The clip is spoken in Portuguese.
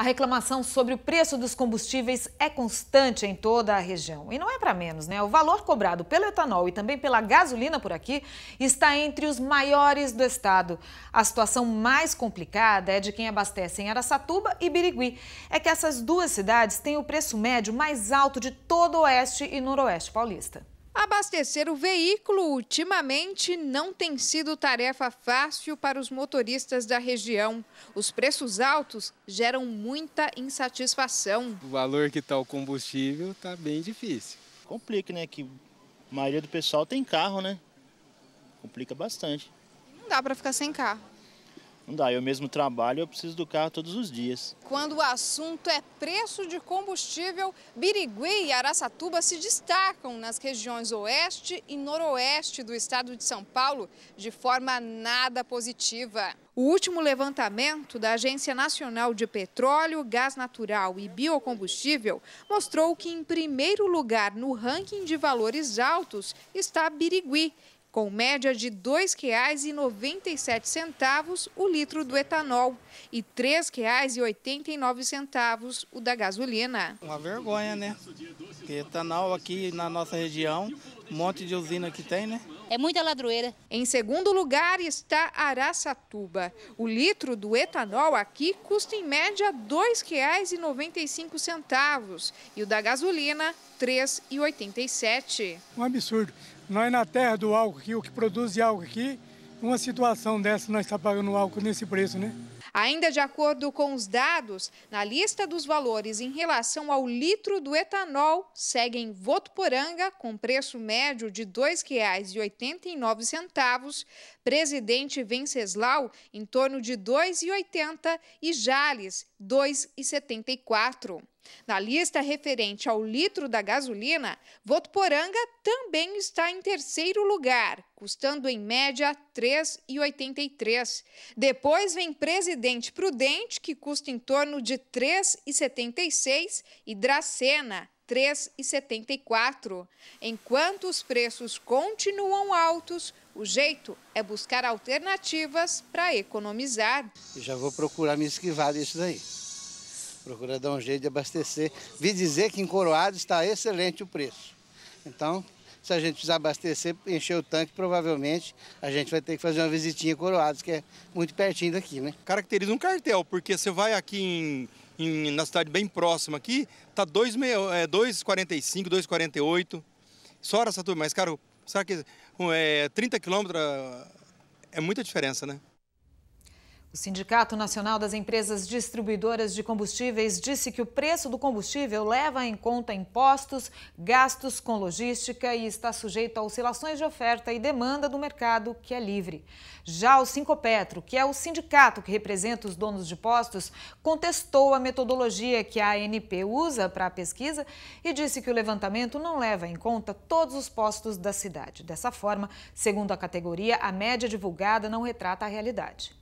A reclamação sobre o preço dos combustíveis é constante em toda a região. E não é para menos, né? O valor cobrado pelo etanol e também pela gasolina por aqui está entre os maiores do estado. A situação mais complicada é de quem abastece em Araçatuba e Birigui. É que essas duas cidades têm o preço médio mais alto de todo o oeste e noroeste paulista. Abastecer o veículo ultimamente não tem sido tarefa fácil para os motoristas da região. Os preços altos geram muita insatisfação. O valor que está o combustível está bem difícil. Complica, né? Que a maioria do pessoal tem carro, né? Complica bastante. Não dá para ficar sem carro. Não dá, eu mesmo trabalho, eu preciso do carro todos os dias. Quando o assunto é preço de combustível, Birigui e Araçatuba se destacam nas regiões oeste e noroeste do estado de São Paulo de forma nada positiva. O último levantamento da Agência Nacional de Petróleo, Gás Natural e Biocombustível mostrou que, em primeiro lugar no ranking de valores altos, está Birigui, com média de R$ 2,97 o litro do etanol e R$ 3,89 o da gasolina. Uma vergonha, né? Porque etanol aqui na nossa região, um monte de usina que tem, né? É muita ladroeira. Em segundo lugar está Araçatuba. O litro do etanol aqui custa em média R$ 2,95 e o da gasolina R$ 3,87. Um absurdo. Nós na terra do álcool aqui, o que produz álcool aqui, uma situação dessa nós estamos tá pagando álcool nesse preço, né? Ainda de acordo com os dados, na lista dos valores em relação ao litro do etanol, seguem Votuporanga, com preço médio de R$ 2,89, Presidente Venceslau, em torno de R$ 2,80 e Jales, R$ 2,74. Na lista referente ao litro da gasolina, Votuporanga também está em terceiro lugar, custando em média R$ 3,83. Depois vem Presidente Prudente, que custa em torno de R$ 3,76, e Dracena, R$ 3,74. Enquanto os preços continuam altos, o jeito é buscar alternativas para economizar. já vou procurar me esquivar disso daí. Procura dar um jeito de abastecer. Vi dizer que em Coroado está excelente o preço. Então, se a gente precisar abastecer, encher o tanque, provavelmente a gente vai ter que fazer uma visitinha em Coroados, que é muito pertinho daqui, né? Caracteriza um cartel, porque você vai aqui em, em, na cidade bem próxima aqui, tá 2,45, 2,48. É, Só hora essa turma, mas, cara, será que é, 30 quilômetros é muita diferença, né? O Sindicato Nacional das Empresas Distribuidoras de Combustíveis disse que o preço do combustível leva em conta impostos, gastos com logística e está sujeito a oscilações de oferta e demanda do mercado, que é livre. Já o Sincopetro, que é o sindicato que representa os donos de postos, contestou a metodologia que a ANP usa para a pesquisa e disse que o levantamento não leva em conta todos os postos da cidade. Dessa forma, segundo a categoria, a média divulgada não retrata a realidade.